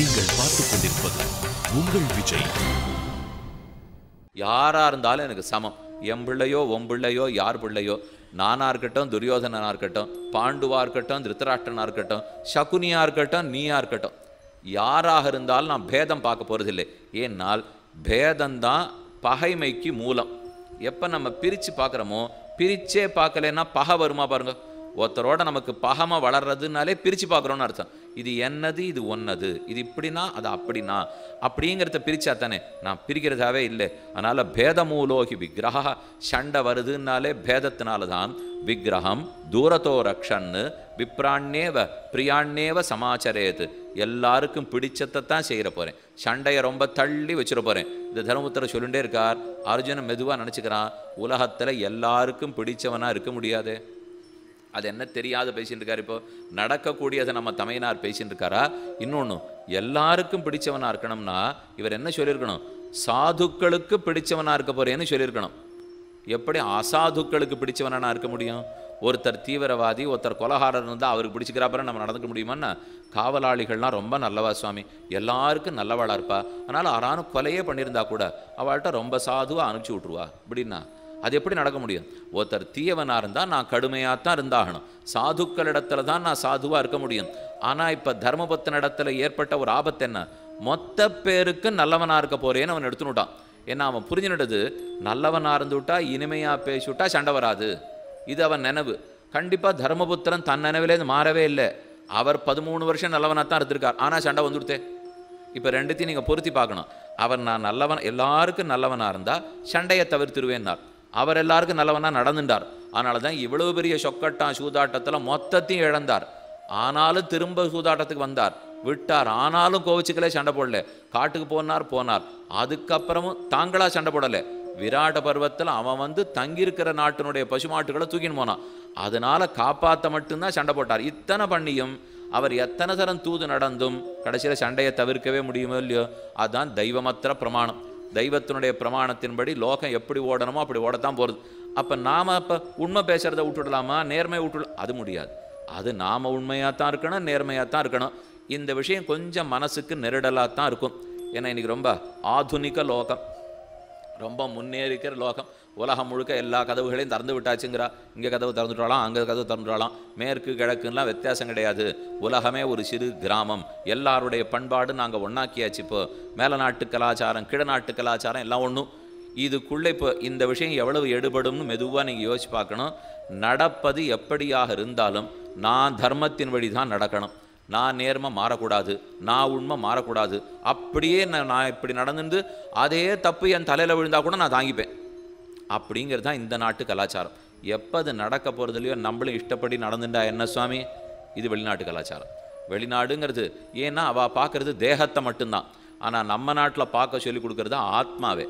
நீங்கள் பார்த்து கொண்டிருப்பது உங்கள் விஜய் யாரா இருந்தாலும் எனக்கு சமம் என் பிள்ளையோ ஒம்பிள்ளையோ பிள்ளையோ யார் பிள்ளையோ நானா இருக்கட்டும் துரியோதனனா இருக்கட்டும் பாண்டுவா இருக்கட்டும் திருத்தராஷ்டனா இருக்கட்டும் சகுனியா இருக்கட்டும் நீயா இருக்கட்டும் யாராக இருந்தாலும் நான் பேதம் பார்க்க போகிறதில்லை ஏன்னால் பேதந்தான் பகைமைக்கு மூலம் எப்போ நம்ம பிரித்து பார்க்குறோமோ பிரிச்சே பார்க்கலன்னா பகை வருமா பாருங்க ஒருத்தரோட நமக்கு பகமாக வளர்றதுனாலே பிரித்து பார்க்குறோன்னு அர்த்தம் இது என்னது இது ஒன்னது இது இப்படினா அது அப்படினா அப்படிங்கிறத பிரிச்சா தானே நான் பிரிக்கிறதாவே இல்லை அதனால பேதமூலோகி விக்கிரக சண்டை வருதுன்னாலே பேதத்தினால தான் விக்கிரகம் தூரத்தோ ரக்ஷன்னு விப்ராண்ணேவ பிரியாண்ணேவ சமாச்சரேது எல்லாருக்கும் பிடிச்சத்தை தான் செய்கிற போகிறேன் சண்டையை ரொம்ப தள்ளி வச்சிட போகிறேன் இந்த தர்மபுத்திர சொல்லிகிட்டே இருக்கார் அர்ஜுனன் மெதுவாக நினச்சிக்கிறான் உலகத்தில் எல்லாருக்கும் பிடிச்சவனாக இருக்க முடியாது அது என்ன தெரியாத பேசிட்டுருக்காரு இப்போ நடக்கக்கூடியதை நம்ம தமையனார் பேசிட்டு இருக்காரா இன்னொன்று எல்லாருக்கும் பிடிச்சவனாக இருக்கணும்னா இவர் என்ன சொல்லியிருக்கணும் சாதுக்களுக்கு பிடிச்சவனாக இருக்க போறேன்னு சொல்லியிருக்கணும் எப்படி அசாதுக்களுக்கு பிடிச்சவனாக இருக்க முடியும் ஒருத்தர் தீவிரவாதி ஒருத்தர் கொலகாரர் இருந்தால் அவருக்கு பிடிச்சிக்கிறாப்பறம் நம்ம நடந்துக்க முடியுமான்னா காவலாளிகள்லாம் ரொம்ப நல்லவா சுவாமி எல்லாருக்கும் நல்லவாளாக இருப்பா அதனால் அறானும் கொலையே பண்ணியிருந்தா கூட அவள்கிட்ட ரொம்ப சாதுவாக அனுப்பிச்சி விட்ருவா அப்படின்னா அது எப்படி நடக்க முடியும் ஒருத்தர் தீயவனாக இருந்தால் நான் கடுமையாக தான் இருந்தாகணும் இடத்துல தான் நான் சாதுவாக இருக்க முடியும் ஆனால் இப்போ தர்மபுத்தன் இடத்துல ஏற்பட்ட ஒரு ஆபத்து என்ன மொத்த பேருக்கு நல்லவனாக இருக்க போகிறேன்னு அவன் எடுத்துனுட்டான் ஏன்னா அவன் புரிஞ்சுனது நல்லவனாக இருந்துவிட்டா இனிமையாக பேசிவிட்டா சண்டை வராது இது அவன் நினைவு கண்டிப்பாக தர்மபுத்திரன் தன் நினைவுலேருந்து மாறவே இல்லை அவர் பதிமூணு வருஷம் நல்லவனாக தான் இருந்திருக்கார் ஆனால் சண்டை வந்துடுத்தே இப்போ ரெண்டுத்தையும் நீங்கள் பொருத்தி பார்க்கணும் அவர் நான் நல்லவன் எல்லாருக்கும் நல்லவனாக இருந்தால் சண்டையை தவிர்த்துருவேன்னார் அவர் எல்லாருக்கும் நல்லவனாக நடந்துட்டார் அதனால தான் இவ்வளவு பெரிய சொக்கட்டான் சூதாட்டத்தில் மொத்தத்தையும் இழந்தார் ஆனாலும் திரும்ப சூதாட்டத்துக்கு வந்தார் விட்டார் ஆனாலும் கோவிச்சுக்களே சண்டை போடல காட்டுக்கு போனார் போனார் அதுக்கப்புறமும் தாங்களாக சண்டை போடலை விராட பருவத்தில் அவன் வந்து தங்கியிருக்கிற நாட்டினுடைய பசுமாட்டுகளை தூக்கின்னு போனான் அதனால் காப்பாற்ற மட்டும்தான் சண்டை போட்டார் இத்தனை பண்ணியும் அவர் எத்தனை தரம் தூது நடந்தும் கடைசியில் சண்டையை தவிர்க்கவே முடியுமோ இல்லையோ அதுதான் தெய்வமற்ற பிரமாணம் தெய்வத்தினுடைய பிரமாணத்தின்படி லோகம் எப்படி ஓடணுமோ அப்படி ஓடத்தான் போகிறது அப்போ நாம் அப்போ உண்மை பேசுகிறத விட்டுடலாமா நேர்மையை விட்டு அது முடியாது அது நாம் உண்மையாக தான் இருக்கணும் நேர்மையாக தான் இருக்கணும் இந்த விஷயம் கொஞ்சம் மனசுக்கு நெருடலாக தான் இருக்கும் ஏன்னா இன்றைக்கி ரொம்ப ஆதுனிக லோகம் ரொம்ப முன்னேறிக்கிற லோகம் உலகம் முழுக்க எல்லா கதவுகளையும் திறந்து விட்டாச்சுங்கிறா இங்கே கதவு திறந்துட்டாலாம் அங்கே கதவு திறந்துட்டாலாம் மேற்கு கிழக்குலாம் வித்தியாசம் கிடையாது உலகமே ஒரு சிறு கிராமம் எல்லாருடைய பண்பாடு நாங்கள் ஒன்றாக்கியாச்சு இப்போ மேலநாட்டு கலாச்சாரம் கிழநாட்டு கலாச்சாரம் எல்லாம் ஒன்றும் இதுக்குள்ளே இப்போ இந்த விஷயம் எவ்வளவு எடுபடும்னு மெதுவாக நீங்கள் யோசிச்சு பார்க்கணும் நடப்பது எப்படியாக இருந்தாலும் நான் தர்மத்தின் வழி தான் நடக்கணும் நான் நேர்மை மாறக்கூடாது நான் உண்மை மாறக்கூடாது அப்படியே நான் நான் இப்படி நடந்துட்டு அதே தப்பு என் தலையில் விழுந்தால் கூட நான் தாங்கிப்பேன் அப்படிங்கிறது தான் இந்த நாட்டு கலாச்சாரம் எப்போ அது நடக்க போகிறதுலையோ நம்மளும் இஷ்டப்படி நடந்துட்டா என்ன சுவாமி இது வெளிநாட்டு கலாச்சாரம் வெளிநாடுங்கிறது ஏன்னா அவள் பார்க்குறது தேகத்தை மட்டும்தான் ஆனால் நம்ம நாட்டில் பார்க்க சொல்லி கொடுக்குறது ஆத்மாவே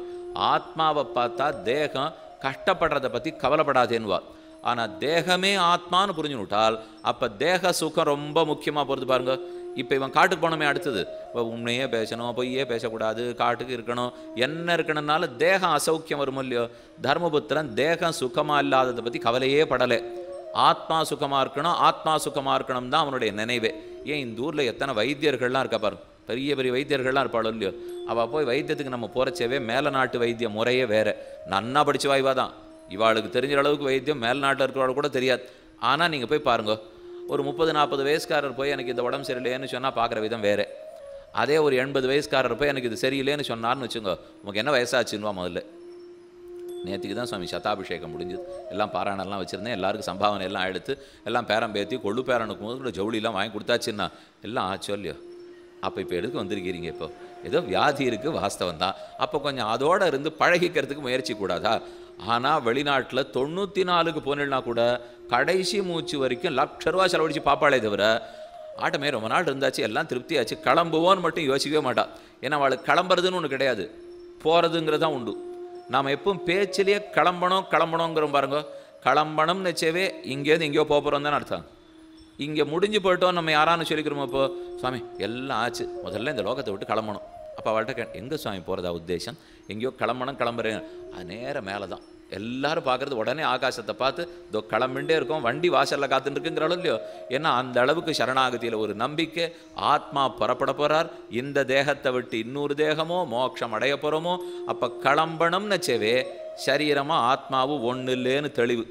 ஆத்மாவை பார்த்தா தேகம் கஷ்டப்படுறத பற்றி கவலைப்படாதேன்னுவா ஆனால் தேகமே ஆத்மான்னு விட்டால் அப்போ தேக சுகம் ரொம்ப முக்கியமாக போகிறது பாருங்கள் இப்போ இவன் காட்டுக்கு போனோமே அடுத்தது இப்போ உண்மையே பேசணும் பொய்யே பேசக்கூடாது காட்டுக்கு இருக்கணும் என்ன இருக்கணும்னால தேகம் அசௌக்கியம் வருமோ இல்லையோ தர்மபுத்திரன் தேகம் சுகமாக இல்லாததை பற்றி கவலையே படலை ஆத்மா சுகமாக இருக்கணும் ஆத்மா சுகமாக இருக்கணும் தான் அவனுடைய நினைவே ஏன் இந்த ஊரில் எத்தனை வைத்தியர்கள்லாம் இருக்கா பாரு பெரிய பெரிய வைத்தியர்கள்லாம் இருப்பாளோ இல்லையோ அவள் போய் வைத்தியத்துக்கு நம்ம போகிறச்சவே மேலே நாட்டு வைத்திய முறையே வேறு நன்னா படித்து வாய்வா தான் இவாளுக்கு தெரிஞ்ச அளவுக்கு வைத்தியம் மேல்நாட்டில் இருக்கிறவள கூட தெரியாது ஆனால் நீங்கள் போய் பாருங்கோ ஒரு முப்பது நாற்பது வயசுக்காரர் போய் எனக்கு இந்த உடம்பு சரியில்லைன்னு சொன்னால் பார்க்குற விதம் வேறு அதே ஒரு எண்பது வயசுக்காரர் போய் எனக்கு இது சரியில்லைன்னு சொன்னார்னு வச்சுங்கோ உங்களுக்கு என்ன வயசாச்சுன்னு முதல்ல நேற்றுக்கு தான் சுவாமி சதாபிஷேகம் முடிஞ்சுது எல்லாம் பாராணெல்லாம் வச்சுருந்தேன் எல்லாருக்கும் சம்பாவனை எல்லாம் எடுத்து எல்லாம் பேரம் பேத்தி கொள்ளு போது கூட ஜவுளிலாம் வாங்கி கொடுத்தாச்சுன்னா எல்லாம் ஆச்சோ இல்லையோ அப்போ இப்போ எடுக்க வந்திருக்கிறீங்க இப்போ ஏதோ வியாதி இருக்குது வாஸ்தவம் தான் அப்போ கொஞ்சம் அதோடு இருந்து பழகிக்கிறதுக்கு முயற்சி கூடாதா ஆனால் வெளிநாட்டில் தொண்ணூற்றி நாலுக்கு போனேன்னா கூட கடைசி மூச்சு வரைக்கும் லட்ச ரூபா செலவழித்து பாப்பாளே தவிர ஆட்டமே ரொம்ப நாள் இருந்தாச்சு எல்லாம் திருப்தியாச்சு கிளம்புவோன்னு மட்டும் யோசிக்கவே மாட்டான் ஏன்னா அவளுக்கு கிளம்புறதுன்னு ஒன்று கிடையாது போகிறதுங்கிறது தான் உண்டு நாம் எப்பவும் பேச்சிலேயே கிளம்பணும் கிளம்பணுங்கிறோம் பாருங்க கிளம்பணும்னு வச்சவே இங்கேருந்து எங்கேயோ போகிறோம் தான் அர்த்தம் இங்கே முடிஞ்சு போயிட்டோம் நம்ம யாரானு சொல்லிக்கிறோமோ இப்போ சுவாமி எல்லாம் ஆச்சு முதல்ல இந்த லோகத்தை விட்டு கிளம்பணும் அப்போ அவள்கிட்ட கே எங்கே சுவாமி போகிறதா உத்தேசம் எங்கேயோ கிளம்பணும் கிளம்புறேன் அது நேரம் மேலே தான் எல்லாரும் பார்க்குறது உடனே ஆகாசத்தை பார்த்து இதோ கிளம்பிண்டே இருக்கும் வண்டி வாசலில் அளவு இல்லையோ ஏன்னா அந்த அளவுக்கு சரணாகதியில் ஒரு நம்பிக்கை ஆத்மா புறப்பட போகிறார் இந்த தேகத்தை விட்டு இன்னொரு தேகமோ மோட்சம் அடைய போகிறோமோ அப்போ கிளம்பணும்னு செவே சரீரமாக ஆத்மாவும் ஒன்று இல்லைன்னு தெளிவு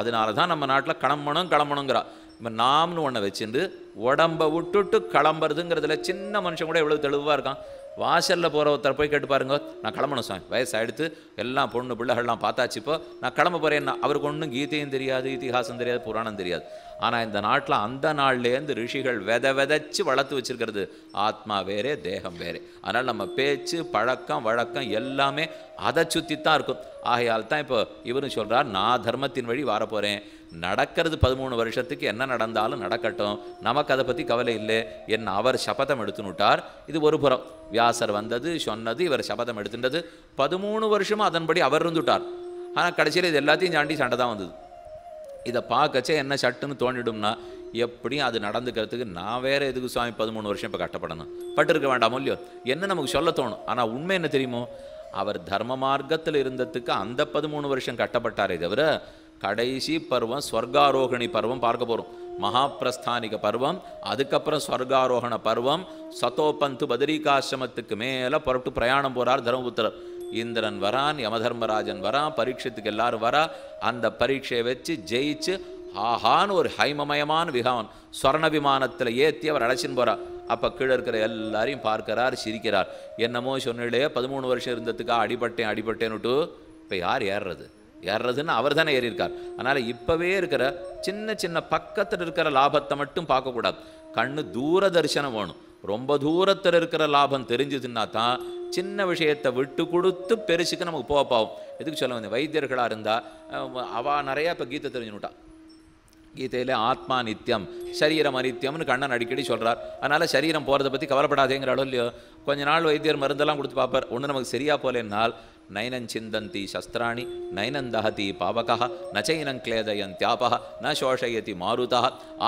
அதனால தான் நம்ம நாட்டில் கிளம்பணும் கிளம்பணுங்கிறா இப்போ நாம்னு ஒன்றை வச்சுட்டு உடம்பை விட்டுட்டு கிளம்புறதுங்கிறதுல சின்ன மனுஷன் கூட எவ்வளோ தெளிவாக இருக்கான் வாசலில் போகிற ஒருத்தர் போய் கேட்டு பாருங்க நான் கிளம்பணும் சாமி எடுத்து எல்லாம் பொண்ணு பிள்ளைகள்லாம் பார்த்தாச்சு இப்போ நான் கிளம்ப போகிறேன் அவருக்கு ஒன்றும் கீதையும் தெரியாது இத்திஹாசம் தெரியாது புராணம் தெரியாது ஆனால் இந்த நாட்டில் அந்த நாள்லேருந்து ரிஷிகள் வித வெதைச்சி வளர்த்து வச்சுருக்கிறது ஆத்மா வேறே தேகம் வேறே அதனால் நம்ம பேச்சு பழக்கம் வழக்கம் எல்லாமே அதை சுற்றி தான் இருக்கும் ஆகையால் தான் இப்போ இவரும் சொல்கிறார் நான் தர்மத்தின் வழி வரப்போகிறேன் நடக்கிறது பதிமூணு வருஷத்துக்கு என்ன நடந்தாலும் நடக்கட்டும் நமக்கு அதை பற்றி கவலை இல்லை என்ன அவர் சபதம் எடுத்துனுட்டார் இது ஒரு புறம் வியாசர் வந்தது சொன்னது இவர் சபதம் எடுத்துட்டது பதிமூணு வருஷமும் அதன்படி அவர் இருந்துட்டார் ஆனால் கடைசியில் இது எல்லாத்தையும் தாண்டி சண்டை தான் வந்தது இதை பார்க்கச்சே என்ன சட்டுன்னு தோண்டிடும்னா எப்படியும் அது நடந்துக்கிறதுக்கு நான் வேறு எதுக்கு சுவாமி பதிமூணு வருஷம் இப்போ கட்டப்படணும் பட்டிருக்க வேண்டாமோ இல்லையோ என்ன நமக்கு சொல்ல தோணும் ஆனால் உண்மை என்ன தெரியுமோ அவர் தர்ம மார்க்கத்தில் இருந்ததுக்கு அந்த பதிமூணு வருஷம் கட்டப்பட்டாரே தவிர கடைசி பருவம் ஸ்வர்காரோகிணி பருவம் பார்க்க போகிறோம் மகாபிரஸ்தானிக பருவம் அதுக்கப்புறம் ஸ்வர்காரோகண பருவம் சதோபந்து பதிரிகாசிரமத்துக்கு மேலே புறப்பட்டு பிரயாணம் போகிறார் தர்மபுத்திரர் இந்திரன் வரான் யமதர்மராஜன் வரான் பரீட்சத்துக்கு எல்லாரும் வரா அந்த பரீட்சையை வச்சு ஜெயிச்சு ஆஹான் ஒரு ஹைமமயமான விகான் ஸ்வர்ண விமானத்தில் ஏற்றி அவர் அழைச்சின்னு போகிறார் அப்போ கீழே இருக்கிற எல்லாரையும் பார்க்கிறார் சிரிக்கிறார் என்னமோ சொன்னிலே பதிமூணு வருஷம் இருந்ததுக்காக அடிபட்டேன் அடிபட்டேன்னுட்டு இப்போ யார் ஏறுறது ஏறுறதுன்னு அவர் தானே ஏறியிருக்கார் அதனால் இப்போவே இருக்கிற சின்ன சின்ன பக்கத்தில் இருக்கிற லாபத்தை மட்டும் பார்க்கக்கூடாது கண்ணு தூர தரிசனம் வேணும் ரொம்ப தூரத்தில் இருக்கிற லாபம் தெரிஞ்சதுன்னா தான் சின்ன விஷயத்தை விட்டு கொடுத்து பெருசுக்கு நமக்கு போக எதுக்கு சொல்ல வந்து வைத்தியர்களாக இருந்தால் அவள் நிறையா இப்போ கீதை தெரிஞ்சுட்டான் கீதையில் ஆத்மா நித்தியம் சரீரம் அனித்தியம்னு கண்ணன் அடிக்கடி சொல்கிறார் அதனால் சரீரம் போகிறத பற்றி கவலைப்படாதேங்கிற அளவு இல்லையோ கொஞ்ச நாள் வைத்தியர் மருந்தெல்லாம் கொடுத்து பார்ப்பார் ஒன்று நமக்கு சரியாக போலேன்னால் நயனம் சிந்தந்தி சஸ்திராணி நயனம் தகதி பாவகா நச்சைனம் தியாபக ந சோஷயதி மாருதா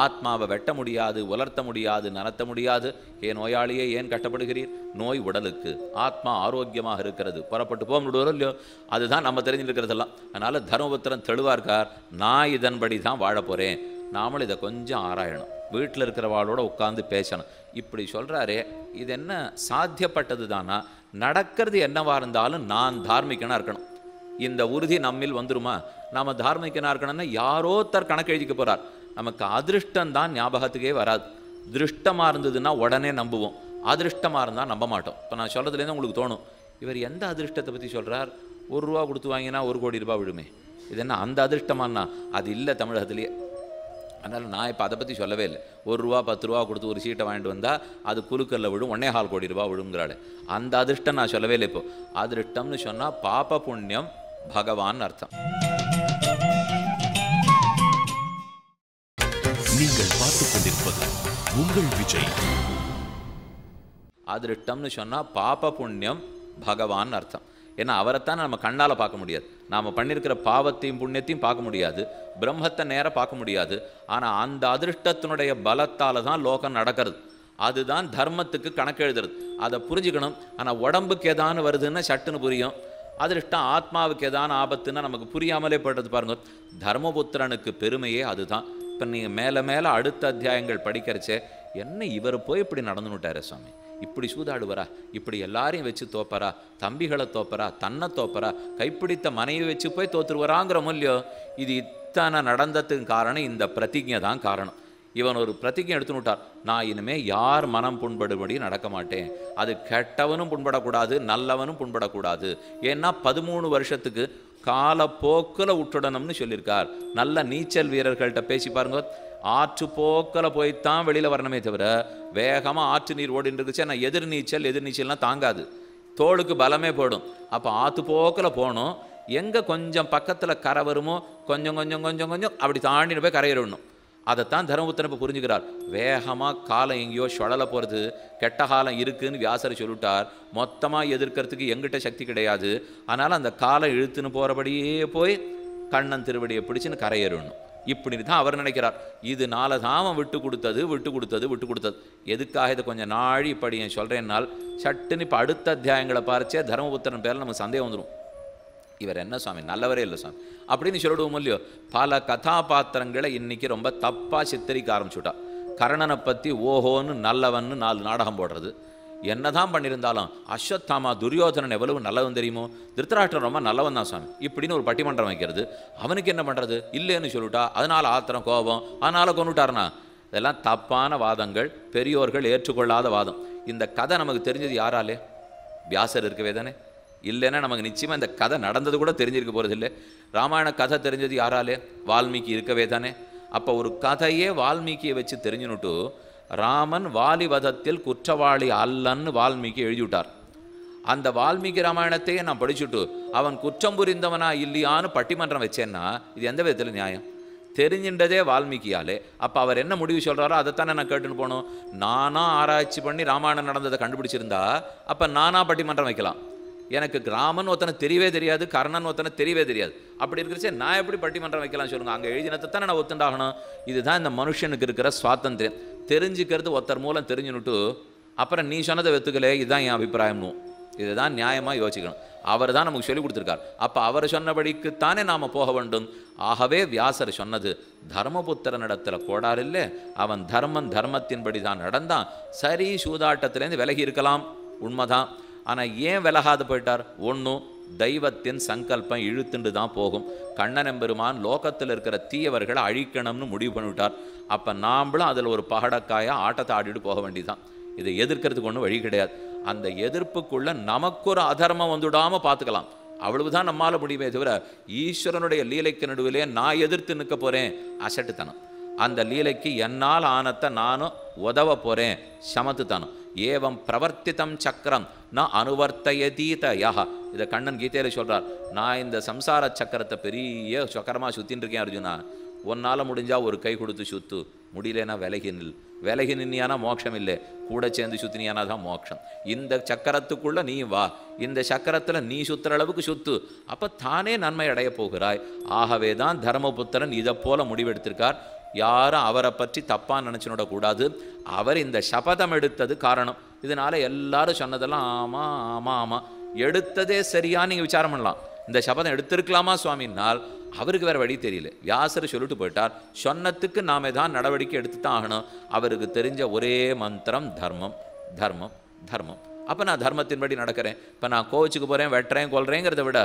ஆத்மாவை வெட்ட முடியாது உலர்த்த முடியாது நனத்த முடியாது ஏ நோயாளியே ஏன் கட்டப்படுகிறீர் நோய் உடலுக்கு ஆத்மா ஆரோக்கியமாக இருக்கிறது புறப்பட்டு போக முடியும் இல்லையோ அதுதான் நம்ம தெரிஞ்சுருக்கிறதெல்லாம் அதனால் தர்மபுத்திரன் தெளிவாக இருக்கார் நான் இதன்படி தான் வாழப்போகிறேன் நாமளும் இதை கொஞ்சம் ஆராயணும் வீட்டில் இருக்கிறவாளோட உட்காந்து பேசணும் இப்படி சொல்கிறாரே இது என்ன சாத்தியப்பட்டது தானா நடக்கிறது என்னவாக இருந்தாலும் நான் தார்மிகனாக இருக்கணும் இந்த உறுதி நம்மில் வந்துருமா நாம் தார்மிகனாக இருக்கணும்னா யாரோத்தர் கணக்கு எழுதிக்க போகிறார் நமக்கு அதிருஷ்டம் தான் ஞாபகத்துக்கே வராது திருஷ்டமாக இருந்ததுன்னா உடனே நம்புவோம் அதிருஷ்டமாக இருந்தால் நம்ப மாட்டோம் இப்போ நான் சொல்கிறதுலேருந்து உங்களுக்கு தோணும் இவர் எந்த அதிருஷ்டத்தை பற்றி சொல்கிறார் ஒரு ரூபா கொடுத்து வாங்கினா ஒரு கோடி ரூபாய் விழுமே இது என்ன அந்த அதிர்ஷ்டமானா அது இல்லை தமிழகத்திலேயே அதனால் நான் இப்போ அதை பற்றி சொல்லவே இல்லை ஒரு ரூபா பத்து ரூபா கொடுத்து ஒரு சீட்டை வாங்கிட்டு வந்தால் அது குலுக்கல்ல விழும் ஒன்னே ஹால் கோடி ரூபா விழுங்கிறாள் அந்த அதிர்ஷ்டம் நான் சொல்லவே இல்லை இப்போது அதிர்ஷ்டம்னு சொன்னால் பாப புண்ணியம் பகவான் அர்த்தம் நீங்கள் பார்த்து கொண்டிருப்பது உங்கள் விஜய் அதிருஷ்டம்னு சொன்னால் பாப புண்ணியம் பகவான் அர்த்தம் ஏன்னா அவரைத்தான் நம்ம கண்ணால் பார்க்க முடியாது நாம் பண்ணியிருக்கிற பாவத்தையும் புண்ணியத்தையும் பார்க்க முடியாது பிரம்மத்தை நேராக பார்க்க முடியாது ஆனால் அந்த அதிர்ஷ்டத்தினுடைய பலத்தால் தான் லோகம் நடக்கிறது அதுதான் தர்மத்துக்கு கணக்கு எழுதுறது அதை புரிஞ்சுக்கணும் ஆனால் உடம்புக்கு எதான்னு வருதுன்னா சட்டுன்னு புரியும் அதிர்ஷ்டம் ஆத்மாவுக்கு ஏதான ஆபத்துன்னா நமக்கு புரியாமலே போடுறது பாருங்க தர்மபுத்திரனுக்கு பெருமையே அதுதான் இப்போ நீங்கள் மேலே மேலே அடுத்த அத்தியாயங்கள் படிக்கிறச்சே என்ன இவர் போய் இப்படி நடந்துட்டாரு சுவாமி இப்படி சூதாடுவரா இப்படி எல்லாரையும் வச்சு தோப்பரா தம்பிகளை தோப்பரா தன்னை தோப்பரா கைப்பிடித்த மனைவி வச்சு போய் தோத்துருவராங்கிற மூல்யோ இது இத்தனை நடந்ததுக்கு காரணம் இந்த பிரதிஜை தான் காரணம் இவன் ஒரு பிரதிஜை எடுத்துன்னு விட்டார் நான் இனிமே யார் மனம் புண்படும்படி நடக்க மாட்டேன் அது கெட்டவனும் புண்படக்கூடாது நல்லவனும் புண்படக்கூடாது ஏன்னா பதிமூணு வருஷத்துக்கு காலப்போக்கில் விட்டுடணும்னு சொல்லியிருக்கார் நல்ல நீச்சல் வீரர்கள்ட்ட பேசி பாருங்க ஆற்று போக்கில் போய்த்தான் வெளியில் வரணுமே தவிர வேகமாக ஆற்று நீர் ஓடின்னு இருந்துச்சு ஆனால் எதிர் நீச்சல் எதிர் நீச்சல்லாம் தாங்காது தோளுக்கு பலமே போடும் அப்போ ஆற்று போக்கில் போகணும் எங்கே கொஞ்சம் பக்கத்தில் கரை வருமோ கொஞ்சம் கொஞ்சம் கொஞ்சம் கொஞ்சம் அப்படி தாண்டிட்டு போய் கரையிடணும் அதைத்தான் தர்மபுத்திரன் இப்போ புரிஞ்சுக்கிறார் வேகமாக காலம் எங்கேயோ சுழல போகிறது கெட்ட காலம் இருக்குதுன்னு வியாசரை சொல்லிட்டார் மொத்தமாக எதிர்க்கிறதுக்கு எங்கிட்ட சக்தி கிடையாது அதனால் அந்த காலம் இழுத்துன்னு போகிறபடியே போய் கண்ணன் திருவடியை பிடிச்சின்னு கரையேறணும் இப்படின்னு தான் அவர் நினைக்கிறார் இது நாலு தாமம் விட்டு கொடுத்தது விட்டு கொடுத்தது விட்டு கொடுத்தது எதுக்காக இதை கொஞ்சம் நாழி இப்படி என் சொல்கிறேன்னால் சட்டுன்னு இப்போ அடுத்த அத்தியாயங்களை பார்த்தே தர்மபுத்திரன் பேரில் நமக்கு சந்தேகம் வந்துடும் இவர் என்ன சுவாமி நல்லவரே இல்லை சுவாமி அப்படின்னு சொல்லிடுவோம் இல்லையோ பல கதாபாத்திரங்களை இன்றைக்கி ரொம்ப தப்பாக சித்தரிக்க ஆரம்பிச்சுட்டா கர்ணனை பற்றி ஓஹோன்னு நல்லவன்னு நாலு நாடகம் போடுறது என்னதான் பண்ணியிருந்தாலும் அஸ்வத்தாமா துரியோதனன் எவ்வளவு நல்லவன் தெரியுமோ திருத்தராட்டன் ரொம்ப நல்லவன் தான் சாமி இப்படின்னு ஒரு பட்டிமன்றம் வைக்கிறது அவனுக்கு என்ன பண்ணுறது இல்லைன்னு சொல்லிட்டா அதனால் ஆத்திரம் கோபம் அதனால் கொண்டுட்டார்னா இதெல்லாம் தப்பான வாதங்கள் பெரியோர்கள் ஏற்றுக்கொள்ளாத வாதம் இந்த கதை நமக்கு தெரிஞ்சது யாராலே வியாசர் இருக்கவே தானே இல்லைன்னா நமக்கு நிச்சயமாக இந்த கதை நடந்தது கூட தெரிஞ்சிருக்க போகிறது இல்லை ராமாயண கதை தெரிஞ்சது யாராலே வால்மீகி இருக்கவே தானே அப்போ ஒரு கதையே வால்மீகியை வச்சு தெரிஞ்சுனுட்டு ராமன் வாலிவதத்தில் குற்றவாளி அல்லன்னு வால்மீகி எழுதிவிட்டார் அந்த வால்மீகி ராமாயணத்தையே நான் படிச்சுட்டு அவன் குற்றம் புரிந்தவனா இல்லையான்னு பட்டிமன்றம் வச்சேன்னா இது எந்த விதத்தில் நியாயம் தெரிஞ்சின்றதே வால்மீகியாலே அப்போ அவர் என்ன முடிவு சொல்கிறாரோ அதைத்தானே நான் கேட்டுன்னு போகணும் நானாக ஆராய்ச்சி பண்ணி ராமாயணம் நடந்ததை கண்டுபிடிச்சிருந்தா அப்போ நானாக பட்டிமன்றம் வைக்கலாம் எனக்கு கிராமன் ஒருத்தனை தெரியவே தெரியாது கர்ணன் ஒருத்தனை தெரியவே தெரியாது அப்படி இருக்கிறச்சே நான் எப்படி பட்டிமன்றம் வைக்கலாம் சொல்லுங்கள் அங்கே எழுதினத்தை தானே நான் ஒத்துண்டாகணும் இதுதான் இந்த மனுஷனுக்கு இருக்கிற சுவாதந்திரம் தெரிஞ்சுக்கிறது ஒருத்தர் மூலம் தெரிஞ்சுனுட்டு அப்புறம் நீ சொன்னதை வெத்துக்கலே இதுதான் என் அபிப்பிராயம்னு இதுதான் நியாயமாக யோசிக்கணும் அவர் தான் நமக்கு சொல்லி கொடுத்துருக்கார் அப்போ அவர் சொன்னபடிக்குத்தானே நாம் போக வேண்டும் ஆகவே வியாசர் சொன்னது தர்மபுத்திரனிடத்தில் கோடாறு இல்லை அவன் தர்மன் தர்மத்தின்படி தான் நடந்தான் சரி சூதாட்டத்திலேருந்து விலகி இருக்கலாம் உண்மைதான் ஆனால் ஏன் விலகாது போயிட்டார் ஒன்றும் தெய்வத்தின் சங்கல்பம் இழுத்துண்டு தான் போகும் கண்ணன் பெருமான் லோகத்தில் இருக்கிற தீயவர்களை அழிக்கணும்னு முடிவு பண்ணிவிட்டார் அப்போ நாம்ளும் அதில் ஒரு பகடக்காயாக ஆட்டத்தை ஆடிட்டு போக வேண்டிதான் இதை எதிர்க்கிறதுக்கு ஒன்றும் வழி கிடையாது அந்த எதிர்ப்புக்குள்ளே நமக்கு ஒரு அதர்மம் வந்துடாமல் பார்த்துக்கலாம் அவ்வளவுதான் நம்மால் முடியுமே தவிர ஈஸ்வரனுடைய லீலைக்கு நடுவிலே நான் எதிர்த்து நிற்க போகிறேன் அசட்டுத்தனம் அந்த லீலைக்கு என்னால் ஆனத்தை நானும் உதவ போகிறேன் சமத்துத்தனம் ஏவம் பிரவர்த்தித்தம் சக்கரம் ந யஹ இதை கண்ணன் கீதையில் சொல்கிறார் நான் இந்த சம்சார சக்கரத்தை பெரிய சக்கரமாக சுற்றின்னு இருக்கேன் அர்ஜுனா ஒன்னால் முடிஞ்சால் ஒரு கை கொடுத்து சுத்து முடியலன்னா விலகி நில் விலகி நின்னியானா மோட்சம் இல்லை கூட சேர்ந்து சுத்தினியானா தான் மோட்சம் இந்த சக்கரத்துக்குள்ளே நீ வா இந்த சக்கரத்தில் நீ சுத்துற அளவுக்கு சுத்து அப்போ தானே நன்மை அடைய போகிறாய் ஆகவே தான் தர்மபுத்திரன் இதை போல முடிவெடுத்திருக்கார் யாரும் அவரை பற்றி தப்பாக நோடக்கூடாது அவர் இந்த சபதம் எடுத்தது காரணம் இதனால் எல்லாரும் சொன்னதெல்லாம் ஆமாம் ஆமாம் ஆமாம் எடுத்ததே சரியான்னு நீங்கள் விசாரம் பண்ணலாம் இந்த சபதம் எடுத்திருக்கலாமா சுவாமினால் அவருக்கு வேறு வழி தெரியல வியாசர் சொல்லிட்டு போயிட்டார் சொன்னத்துக்கு நாம எதான் நடவடிக்கை எடுத்து தான் ஆகணும் அவருக்கு தெரிஞ்ச ஒரே மந்திரம் தர்மம் தர்மம் தர்மம் அப்போ நான் தர்மத்தின்படி நடக்கிறேன் இப்போ நான் கோவிச்சுக்கு போகிறேன் வெட்டுறேன் கொல்றேங்கிறத விட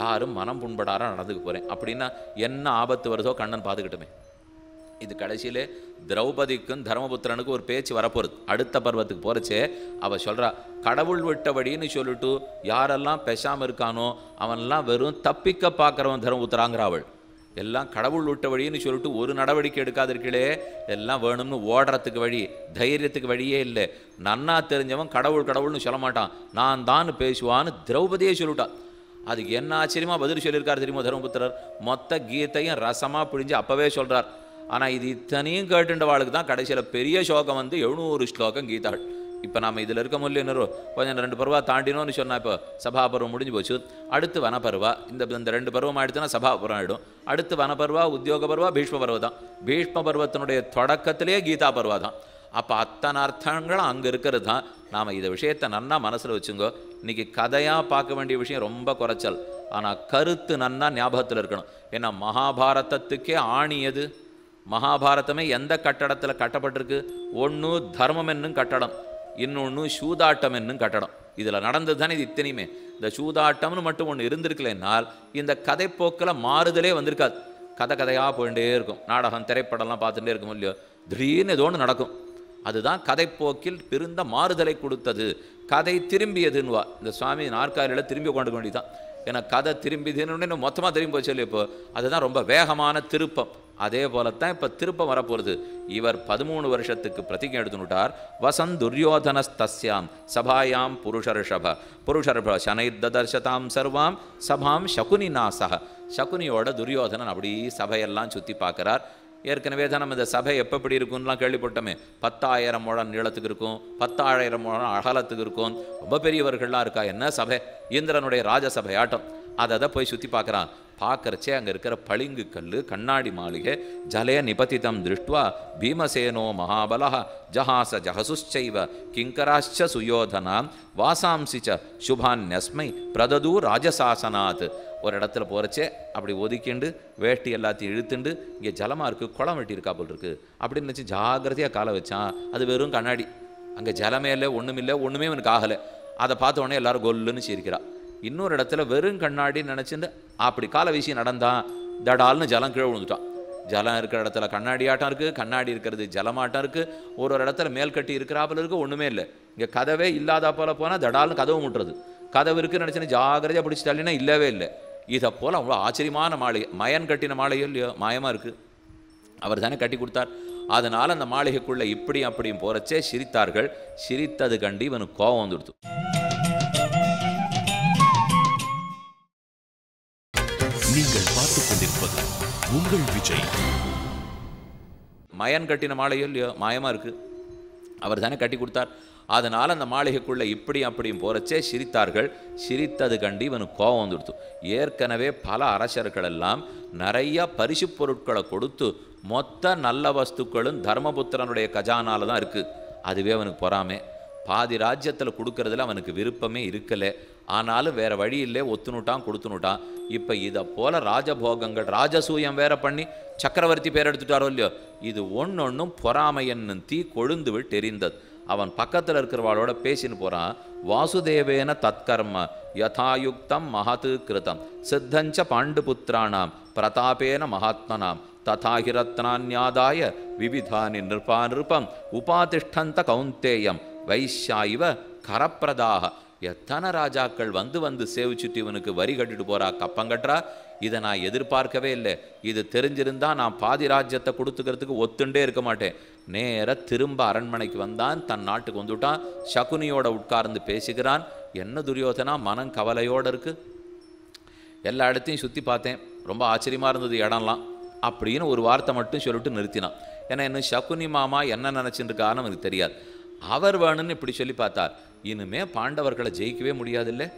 யாரும் மனம் புண்படாராக நடந்துக்கு போகிறேன் அப்படின்னா என்ன ஆபத்து வருதோ கண்ணன் பார்த்துக்கிட்டுமே இது கடைசியில் திரௌபதிக்கும் தர்மபுத்திரனுக்கும் ஒரு பேச்சு வரப்போகுது அடுத்த பருவத்துக்கு போகிறச்சு அவள் சொல்கிறா கடவுள் விட்ட வழின்னு சொல்லிட்டு யாரெல்லாம் பெசாமல் இருக்கானோ அவன்லாம் வெறும் தப்பிக்க பார்க்குறவன் தர்மபுத்திராங்கிற அவள் எல்லாம் கடவுள் விட்ட வழின்னு சொல்லிட்டு ஒரு நடவடிக்கை எடுக்காதிருக்கீளே எல்லாம் வேணும்னு ஓடுறதுக்கு வழி தைரியத்துக்கு வழியே இல்லை நன்னா தெரிஞ்சவன் கடவுள் கடவுள்னு சொல்ல மாட்டான் நான் தான் பேசுவான்னு திரௌபதியே சொல்லிட்டான் அதுக்கு என்ன ஆச்சரியமாக பதில் சொல்லியிருக்கார் தெரியுமா தர்மபுத்திரர் மொத்த கீதையும் ரசமாக பிழிஞ்சு அப்போவே சொல்கிறார் ஆனால் இது இத்தனையும் வாளுக்கு தான் கடைசியில் பெரிய சோகம் வந்து எழுநூறு ஸ்லோகம் கீதாள் இப்போ நாம் இதில் இருக்க முடியல கொஞ்சம் ரெண்டு பருவா தாண்டினோம்னு சொன்னால் இப்போ சபாபருவம் முடிஞ்சு போச்சு அடுத்து வனப்பருவா இந்த இந்த ரெண்டு பருவம் ஆயிடுச்சுன்னா சபாபருவம் ஆகிடும் அடுத்து வனப்பருவா உத்தியோக பருவா பீஷ்ம பருவம் தான் பீஷ்ம பருவத்தினுடைய தொடக்கத்திலே கீதா பருவா தான் அப்போ அத்தனை அர்த்தங்களும் அங்கே இருக்கிறது தான் நாம் இந்த விஷயத்தை நன்னா மனசில் வச்சுங்கோ இன்றைக்கி கதையாக பார்க்க வேண்டிய விஷயம் ரொம்ப குறைச்சல் ஆனால் கருத்து நன்னா ஞாபகத்தில் இருக்கணும் ஏன்னா மகாபாரதத்துக்கே ஆணி எது மகாபாரதமே எந்த கட்டடத்தில் கட்டப்பட்டிருக்கு ஒன்று தர்மம் என்னும் கட்டடம் இன்னொன்று சூதாட்டம் என்னும் கட்டடம் இதில் நடந்தது தானே இது இத்தனையுமே இந்த சூதாட்டம்னு மட்டும் ஒன்று இருந்திருக்கலைன்னால் இந்த கதைப்போக்கில் மாறுதலே வந்திருக்காது கதை கதையாக போயிட்டே இருக்கும் நாடகம் திரைப்படம்லாம் பார்த்துட்டே இருக்கும் இல்லையோ திடீர்னு ஏதோ ஒன்று நடக்கும் அதுதான் கதைப்போக்கில் பெருந்த மாறுதலை கொடுத்தது கதை திரும்பியதுன்னுவா இந்த சுவாமி நாற்காலியில் திரும்பி கொண்டு வேண்டிதான் ஏன்னா கதை திரும்பி திரும்பின்னு மொத்தமாக திரும்பி போச்சு இப்போ அதுதான் ரொம்ப வேகமான திருப்பம் அதே போலத்தான் இப்போ திருப்பம் வரப்போகிறது இவர் பதிமூணு வருஷத்துக்கு பிரதிஜை எடுத்துட்டார் வசன் துரியோதனஸ்தஸ்யாம் சபாயாம் புருஷர்ஷப புருஷர்ஷப சனை ததர்ஷதாம் சர்வாம் சபாம் சகுனி நாசக சகுனியோட துரியோதனன் அப்படி சபையெல்லாம் சுற்றி பார்க்குறார் ஏற்கனவே தான் நம்ம இந்த சபை எப்போ எப்படி இருக்கும்லாம் கேள்விப்பட்டோமே பத்தாயிரம் முழம் நீளத்துக்கு இருக்கும் பத்தாயிரம் முழம் அகலத்துக்கு இருக்கும் ரொம்ப பெரியவர்கள்லாம் இருக்கா என்ன சபை இந்திரனுடைய ராஜசபை ஆட்டம் அதை போய் சுற்றி பார்க்குறான் பார்க்குறச்சே அங்கே இருக்கிற பளிங்கு கல் கண்ணாடி மாளிகை ஜலய நிபதிதம் திருஷ்டுவா பீமசேனோ மகாபலஹ ஜஹாச ஜஹசுச்சைவ கிங்கராச்ச சுயோதனான் வாசாம்சி சுபான் சுபான்யஸ்மை பிரததூ ராஜசாசனாத் ஒரு இடத்துல போகிறச்சே அப்படி ஒதுக்கிண்டு வேட்டி எல்லாத்தையும் இழுத்துண்டு இங்கே ஜலமாக இருக்குது குளம் வெட்டி இருக்கா போல் இருக்குது அப்படின்னு நினச்சி ஜாகிரதையாக காலை வச்சான் அது வெறும் கண்ணாடி அங்கே ஜலமே இல்லை ஒன்றும் இல்லை ஒன்றுமே அவனுக்கு ஆகலை அதை பார்த்த உடனே எல்லாரும் கொல்லுன்னு சிரிக்கிறா இன்னொரு இடத்துல வெறும் கண்ணாடின்னு நினச்சிட்டு அப்படி காலை வீசி நடந்தான் தடால்னு ஜலம் கீழே விழுந்துட்டான் ஜலம் இருக்கிற இடத்துல கண்ணாடி ஆட்டம் இருக்குது கண்ணாடி இருக்கிறது ஜலமாட்டம் இருக்குது ஒரு ஒரு இடத்துல மேல் கட்டி இருக்கிறாப்பில் இருக்குது ஒன்றுமே இல்லை இங்கே கதவே இல்லாத போல் போனால் தடால்னு கதவு முட்டுறது கதவு இருக்குன்னு நினச்சினா ஜாகிரதையாக பிடிச்சிட்டாலினா இல்லவே இல்லை இதை போல் அவ்வளோ ஆச்சரியமான மாளிகை மயன் கட்டின மாளிகையோ இல்லையோ மாயமாக இருக்குது அவர் தானே கட்டி கொடுத்தார் அதனால் அந்த மாளிகைக்குள்ளே இப்படி அப்படியும் போகிறச்சே சிரித்தார்கள் சிரித்தது கண்டு இவனுக்கு கோபம் வந்துடுத்து நீங்கள் பார்த்து கொண்டிருப்பது உங்கள் விஜய் மயன் கட்டின மாலையோ இல்லையோ மாயமாக இருக்குது அவர் தானே கட்டி கொடுத்தார் அதனால் அந்த மாளிகைக்குள்ளே இப்படி அப்படியும் போகிறச்சே சிரித்தார்கள் சிரித்தது கண்டு இவனுக்கு கோபம் வந்துடுத்து ஏற்கனவே பல அரசர்கள் எல்லாம் நிறையா பரிசு பொருட்களை கொடுத்து மொத்த நல்ல வஸ்துக்களும் தர்மபுத்திரனுடைய கஜானால தான் இருக்குது அதுவே அவனுக்கு பொறாமே பாதி ராஜ்யத்தில் கொடுக்கறதுல அவனுக்கு விருப்பமே இருக்கலை ஆனாலும் வேறு வழி இல்லை ஒத்துனுட்டான் கொடுத்துனுட்டான் இப்போ இதை போல் ராஜபோகங்கள் ராஜசூயம் வேற பண்ணி சக்கரவர்த்தி பேர் எடுத்துட்டாரோ இல்லையோ இது ஒன்று ஒன்றும் பொறாமை என்னும் தீ கொழுந்து விட்டு எரிந்தது அவன் பக்கத்தில் இருக்கிறவாளோட பேசின்னு போகிறான் வாசுதேவேன தத்கர்ம யதாயுக்தம் மகது கிருதம் சித்தஞ்ச பாண்டுபுத்திராணாம் பிரதாபேன மகாத்மனாம் ததாகிரத்னான்யாதாய விவிதானி நிருபா நிருபம் உபாதிஷ்டந்த கௌந்தேயம் வைஷ்யா இவ கரப்பிரதாக எத்தனை ராஜாக்கள் வந்து வந்து சேவிச்சுட்டு இவனுக்கு வரி கட்டிட்டு போறா கப்பங்கட்டுறா இதை நான் எதிர்பார்க்கவே இல்லை இது தெரிஞ்சிருந்தால் நான் பாதி ராஜ்யத்தை கொடுத்துக்கிறதுக்கு ஒத்துண்டே இருக்க மாட்டேன் நேராக திரும்ப அரண்மனைக்கு வந்தான் தன் நாட்டுக்கு வந்துவிட்டான் சகுனியோட உட்கார்ந்து பேசுகிறான் என்ன துரியோதனா மனம் கவலையோடு இருக்குது எல்லா இடத்தையும் சுற்றி பார்த்தேன் ரொம்ப ஆச்சரியமாக இருந்தது இடம்லாம் அப்படின்னு ஒரு வார்த்தை மட்டும் சொல்லிட்டு நிறுத்தினான் ஏன்னா என்ன சகுனி மாமா என்ன நினச்சின்னு இருக்கான்னு எனக்கு தெரியாது அவர் வேணும்னு இப்படி சொல்லி பார்த்தார் இனிமே பாண்டவர்களை ஜெயிக்கவே இல்லை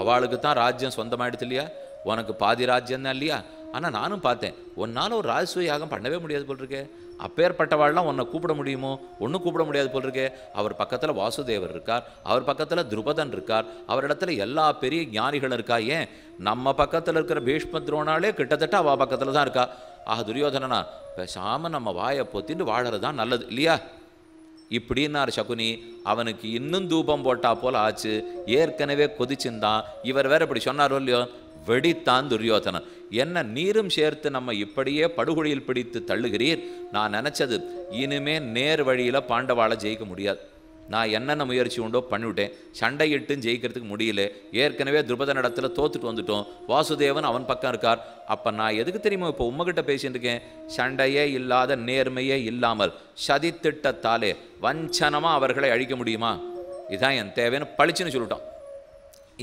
அவளுக்கு தான் ராஜ்யம் சொந்தமாயிடுது இல்லையா உனக்கு பாதி ராஜ்யம் தான் இல்லையா ஆனால் நானும் பார்த்தேன் உன்னால் ஒரு ராஜசூய யாகம் பண்ணவே முடியாது போல் இருக்கே அப்பேற்பட்டவாள்லாம் உன்னை கூப்பிட முடியுமோ ஒன்றும் கூப்பிட முடியாது போல் இருக்கே அவர் பக்கத்தில் வாசுதேவர் இருக்கார் அவர் பக்கத்தில் திருபதன் இருக்கார் அவரிடத்துல எல்லா பெரிய ஞானிகளும் இருக்கா ஏன் நம்ம பக்கத்தில் இருக்கிற பீஷ்ம துரோணாலே கிட்டத்தட்ட அவள் பக்கத்தில் தான் இருக்கா ஆஹா துரியோதனனா பேசாமல் நம்ம வாயை பொத்திட்டு வாழறது தான் நல்லது இல்லையா இப்படின்னார் சகுனி அவனுக்கு இன்னும் தூபம் போட்டா போல் ஆச்சு ஏற்கனவே கொதிச்சுந்தான் இவர் வேற இப்படி சொன்னாரோ இல்லையோ வெடித்தான் துரியோதனன் என்ன நீரும் சேர்த்து நம்ம இப்படியே படுகொழியில் பிடித்து தள்ளுகிறீர் நான் நினச்சது இனிமே நேர் வழியில் பாண்டவாளை ஜெயிக்க முடியாது நான் என்னென்ன முயற்சி உண்டோ பண்ணிவிட்டேன் சண்டையிட்டு ஜெயிக்கிறதுக்கு முடியல ஏற்கனவே துருபத நடத்தில் தோத்துட்டு வந்துட்டோம் வாசுதேவன் அவன் பக்கம் இருக்கார் அப்போ நான் எதுக்கு தெரியுமா இப்போ உம்மகிட்ட பேசிட்டு இருக்கேன் சண்டையே இல்லாத நேர்மையே இல்லாமல் சதித்திட்டத்தாலே வஞ்சனமாக அவர்களை அழிக்க முடியுமா இதுதான் என் தேவைன்னு பழிச்சுன்னு சொல்லிட்டோம்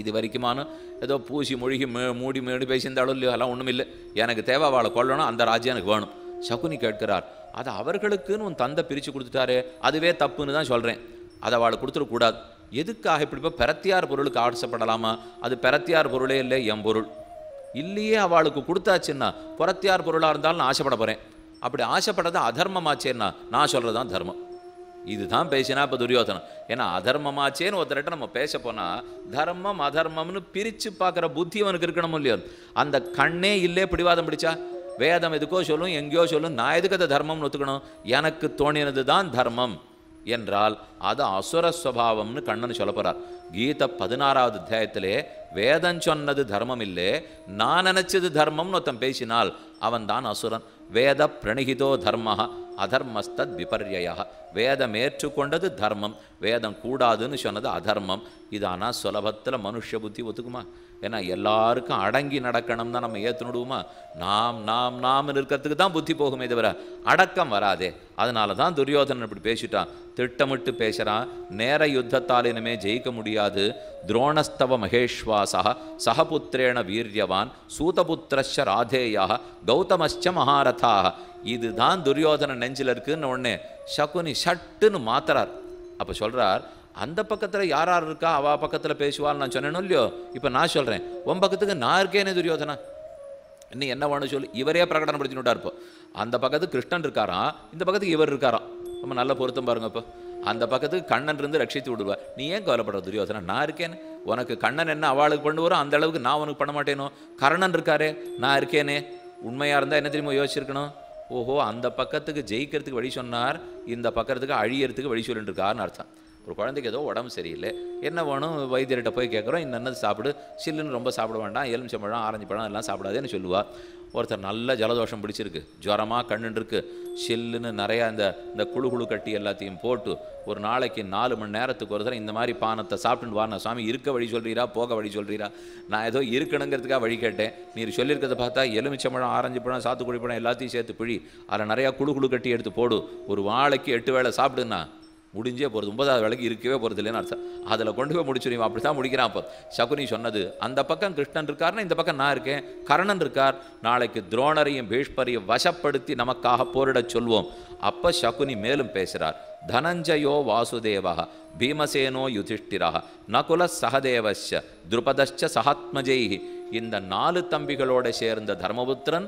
இது வரைக்குமான ஏதோ பூசி மொழிகி மூடி மூடி பேசியிருந்தாலும் இல்லையோ அதெல்லாம் ஒன்றும் இல்லை எனக்கு தேவை அவளை கொள்ளணும் அந்த ராஜ்யம் எனக்கு வேணும் சகுனி கேட்கிறார் அதை அவர்களுக்குன்னு உன் தந்தை பிரித்து கொடுத்துட்டாரே அதுவே தப்புன்னு தான் சொல்கிறேன் அதை அவளை கொடுத்துடக்கூடாது எதுக்காக இப்படி இப்போ பெரத்தியார் பொருளுக்கு ஆசைப்படலாமா அது பெரத்தியார் பொருளே இல்லை என் பொருள் இல்லையே அவளுக்கு கொடுத்தாச்சுன்னா புறத்தியார் பொருளாக இருந்தாலும் நான் ஆசைப்பட போகிறேன் அப்படி ஆசைப்படுறது அதர்மமாச்சேன்னா நான் சொல்கிறது தான் தர்மம் இதுதான் பேசினா இப்போ துரியோதனம் ஏன்னா அதர்மமாச்சேன்னு ஒருத்தர்கிட்ட நம்ம பேச போனால் தர்மம் அதர்மம்னு பிரித்து பார்க்குற புத்தி அவனுக்கு இருக்கணும் இல்லையோ அந்த கண்ணே இல்லையே பிடிவாதம் பிடிச்சா வேதம் எதுக்கோ சொல்லும் எங்கேயோ சொல்லும் நான் எதுக்கு அதை தர்மம்னு ஒத்துக்கணும் எனக்கு தோணினது தான் தர்மம் என்றால் அது அசுரஸ்வபாவம்னு கண்ணன் சொல்ல போகிறார் கீதை பதினாறாவது அத்தியாயத்திலே வேதம் சொன்னது தர்மம் இல்லை நான் நினச்சது தர்மம்னு ஒருத்தன் பேசினால் அவன் தான் அசுரன் வேத பிரணிகிதோ தர்ம அதர்மஸ்தத் விபர்யா வேதம் ஏற்றுக்கொண்டது தர்மம் வேதம் கூடாதுன்னு சொன்னது அதர்மம் இது ஆனால் சுலபத்தில் மனுஷ புத்தி ஒத்துக்குமா ஏன்னா எல்லாருக்கும் அடங்கி நடக்கணும் தான் நம்ம ஏற்றுனுடுவோமா நாம் நாம் நாம் இருக்கிறதுக்கு தான் புத்தி போகுமே தவிர அடக்கம் வராதே அதனால தான் துரியோதனன் இப்படி பேசிட்டான் திட்டமிட்டு பேசுகிறான் நேர யுத்தத்தால் இனிமே ஜெயிக்க முடியாது துரோணஸ்தவ மகேஷ்வாசா சகபுத்திரேண வீரியவான் சூதபுத்திரஷ ராதேயா கௌதமஸ்ச மகாரத் நாதாக இதுதான் துரியோதன நெஞ்சில் இருக்குதுன்னு உடனே சகுனி ஷட்டுன்னு மாத்துறார் அப்போ சொல்கிறார் அந்த பக்கத்தில் யார் யார் இருக்கா அவள் பக்கத்தில் பேசுவாள் நான் சொன்னேனோ இல்லையோ இப்போ நான் சொல்கிறேன் உன் பக்கத்துக்கு நான் இருக்கேனே துரியோதனா இன்னும் என்ன வேணும் சொல்லி இவரே பிரகடனப்படுத்தினுட்டா இருப்போம் அந்த பக்கத்துக்கு கிருஷ்ணன் இருக்காராம் இந்த பக்கத்துக்கு இவர் இருக்காராம் ரொம்ப நல்ல பொருத்தம் பாருங்க இப்போ அந்த பக்கத்துக்கு கண்ணன் இருந்து ரட்சித்து விடுவா நீ ஏன் கவலைப்படுற துரியோதனா நான் இருக்கேன்னு உனக்கு கண்ணன் என்ன அவளுக்கு பண்ணுவாரோ அந்த அளவுக்கு நான் உனக்கு பண்ண மாட்டேனோ கர்ணன் இருக்காரே நான் இருக்கேனே உண்மையாக இருந்தால் என்ன தெரியுமா யோசிச்சிருக்கணும் ஓஹோ அந்த பக்கத்துக்கு ஜெயிக்கிறதுக்கு வழி சொன்னார் இந்த பக்கத்துக்கு அழியறதுக்கு வழி சொல்லிட்டுருக்காருன்னு அர்த்தம் ஒரு குழந்தைக்கு ஏதோ உடம்பு சரியில்லை என்ன வேணும் வைத்தியர்கிட்ட போய் கேட்குறோம் இன்னது சாப்பிடு சில்லுன்னு ரொம்ப சாப்பிட வேண்டாம் எலுமிச்சம்பழம் ஆரஞ்சு பழம் எல்லாம் சாப்பிடாதேன்னு சொல்லுவா ஒருத்தர் நல்ல ஜலதோஷம் பிடிச்சிருக்கு ஜுரமாக கண்ணுன்னு இருக்குது சில்லுன்னு நிறையா இந்த இந்த குழு குழு கட்டி எல்லாத்தையும் போட்டு ஒரு நாளைக்கு நாலு மணி நேரத்துக்கு ஒரு தடவை இந்த மாதிரி பானத்தை சாப்பிட்டுன்னு வாரண சுவாமி இருக்க வழி சொல்கிறீரா போக வழி சொல்கிறீரா நான் ஏதோ இருக்கணுங்கிறதுக்காக வழி கேட்டேன் நீர் சொல்லியிருக்கிறத பார்த்தா பழம் ஆரஞ்சு பழம் சாத்துக்குடி பழம் எல்லாத்தையும் சேர்த்து பிழி அதில் நிறையா குழு குழு கட்டி எடுத்து போடு ஒரு வாழைக்கு எட்டு வேளை சாப்பிடுண்ணா முடிஞ்சே போகிறது ஒன்பதாவது வேலைக்கு இருக்கவே போகிறது இல்லைன்னு அர்த்தம் அதில் கொண்டு போய் முடிச்சுடுவோம் அப்படி தான் முடிக்கிறான் அப்போ சகுனி சொன்னது அந்த பக்கம் கிருஷ்ணன் இருக்கார்னா இந்த பக்கம் நான் இருக்கேன் கர்ணன் இருக்கார் நாளைக்கு துரோணரையும் பீஷ்மரையும் வசப்படுத்தி நமக்காக போரிடச் சொல்வோம் அப்போ சகுனி மேலும் பேசுகிறார் தனஞ்சயோ வாசுதேவா பீமசேனோ யுதிஷ்டிரா நகுல சகதேவச்ச துருபதச்ச சகாத்மஜெய்கி இந்த நாலு தம்பிகளோடு சேர்ந்த தர்மபுத்திரன்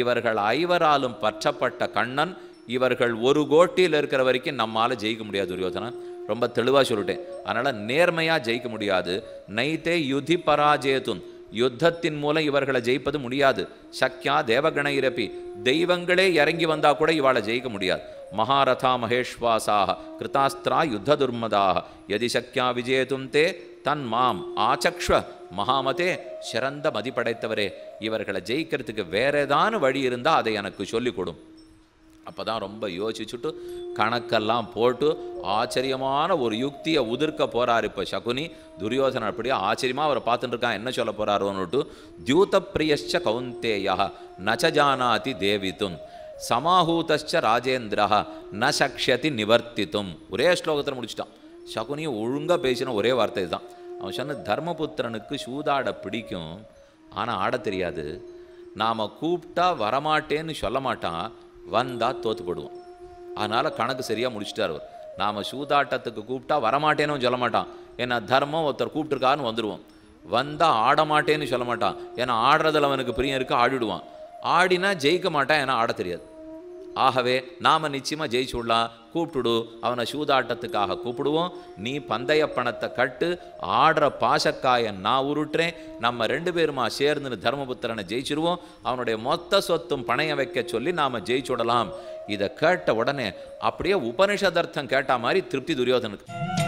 இவர்கள் ஐவராலும் பற்றப்பட்ட கண்ணன் இவர்கள் ஒரு கோட்டியில் இருக்கிற வரைக்கும் நம்மால் ஜெயிக்க முடியாது துரியோதனன் ரொம்ப தெளிவாக சொல்லிட்டேன் அதனால் நேர்மையாக ஜெயிக்க முடியாது நைத்தே யுதி பராஜயத்தும் யுத்தத்தின் மூலம் இவர்களை ஜெயிப்பது முடியாது சக்யா தேவகண இரப்பி தெய்வங்களே இறங்கி வந்தால் கூட இவாளை ஜெயிக்க முடியாது மகாரதா மகேஷ்வாசாக கிருதாஸ்திரா யுத்த துர்மதாக எதி சக்கியா விஜயதும் தே தன் மாம் ஆச்சக்ஷ்வ மகாமதே சிறந்த மதிப்படைத்தவரே இவர்களை ஜெயிக்கிறதுக்கு வேற ஏதான வழி இருந்தால் அதை எனக்கு சொல்லிக் கொடும் அப்போ தான் ரொம்ப யோசிச்சுட்டு கணக்கெல்லாம் போட்டு ஆச்சரியமான ஒரு யுக்தியை உதிர்க்க போகிறார் இப்போ சகுனி துரியோசன அப்படியே ஆச்சரியமாக அவரை பார்த்துட்டு இருக்கான் என்ன சொல்ல போகிறாருன்னுட்டு தியூத பிரியஷ்ச கவுந்தேயா நச்சஜானாதி தேவித்தும் சமாஹூதச்ச ராஜேந்திரா ந சக்ஷதி நிவர்த்தித்தும் ஒரே ஸ்லோகத்தில் முடிச்சிட்டான் சகுனியை ஒழுங்காக பேசின ஒரே வார்த்தை தான் அவன் சொன்ன தர்மபுத்திரனுக்கு சூதாட பிடிக்கும் ஆனால் ஆட தெரியாது நாம் கூப்பிட்டா வரமாட்டேன்னு சொல்ல மாட்டான் வந்தால் தோற்று போடுவோம் அதனால் கணக்கு சரியாக முடிச்சுட்டார் அவர் நாம் சூதாட்டத்துக்கு கூப்பிட்டா வரமாட்டேன்னு சொல்ல மாட்டான் ஏன்னா தர்மம் ஒருத்தர் கூப்பிட்டுருக்காருன்னு வந்துடுவோம் வந்தால் ஆடமாட்டேன்னு சொல்ல மாட்டான் ஏன்னா ஆடுறதில் அவனுக்கு பிரியம் இருக்குது ஆடிடுவான் ஆடினா ஜெயிக்க மாட்டான் ஏன்னா ஆட தெரியாது ஆகவே நாம் நிச்சயமாக விடலாம் கூப்பிட்டுடு அவனை சூதாட்டத்துக்காக கூப்பிடுவோம் நீ பந்தய பணத்தை கட்டு ஆடுற பாசக்காயை நான் உருட்டுறேன் நம்ம ரெண்டு பேருமா சேர்ந்துன்னு தர்மபுத்திரனை ஜெயிச்சிருவோம் அவனுடைய மொத்த சொத்தும் பணையம் வைக்க சொல்லி நாம் விடலாம் இதை கேட்ட உடனே அப்படியே உபனிஷதர்த்தம் கேட்ட மாதிரி திருப்தி துரியோதனுக்கு